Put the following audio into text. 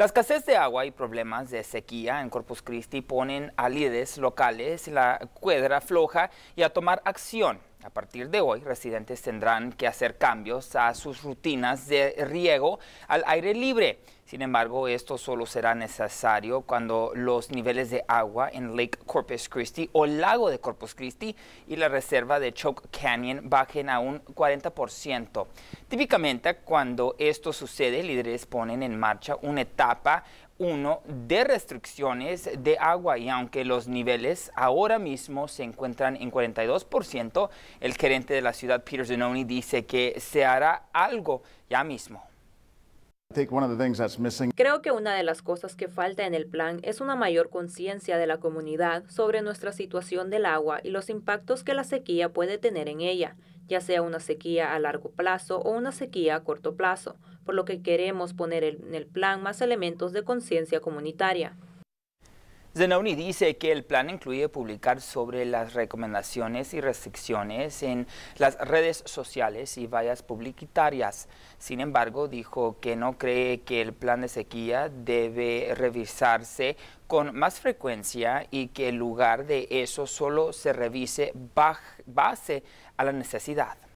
La escasez de agua y problemas de sequía en Corpus Christi ponen a líderes locales la cuadra floja y a tomar acción a partir de hoy, residentes tendrán que hacer cambios a sus rutinas de riego al aire libre. Sin embargo, esto solo será necesario cuando los niveles de agua en Lake Corpus Christi o lago de Corpus Christi y la reserva de Choke Canyon bajen a un 40%. Típicamente, cuando esto sucede, líderes ponen en marcha una etapa uno de restricciones de agua y aunque los niveles ahora mismo se encuentran en 42%, el gerente de la ciudad, Peter Zanoni, dice que se hará algo ya mismo. Creo que una de las cosas que falta en el plan es una mayor conciencia de la comunidad sobre nuestra situación del agua y los impactos que la sequía puede tener en ella, ya sea una sequía a largo plazo o una sequía a corto plazo, por lo que queremos poner en el plan más elementos de conciencia comunitaria. Zenauni dice que el plan incluye publicar sobre las recomendaciones y restricciones en las redes sociales y vallas publicitarias. Sin embargo, dijo que no cree que el plan de sequía debe revisarse con más frecuencia y que en lugar de eso solo se revise base a la necesidad.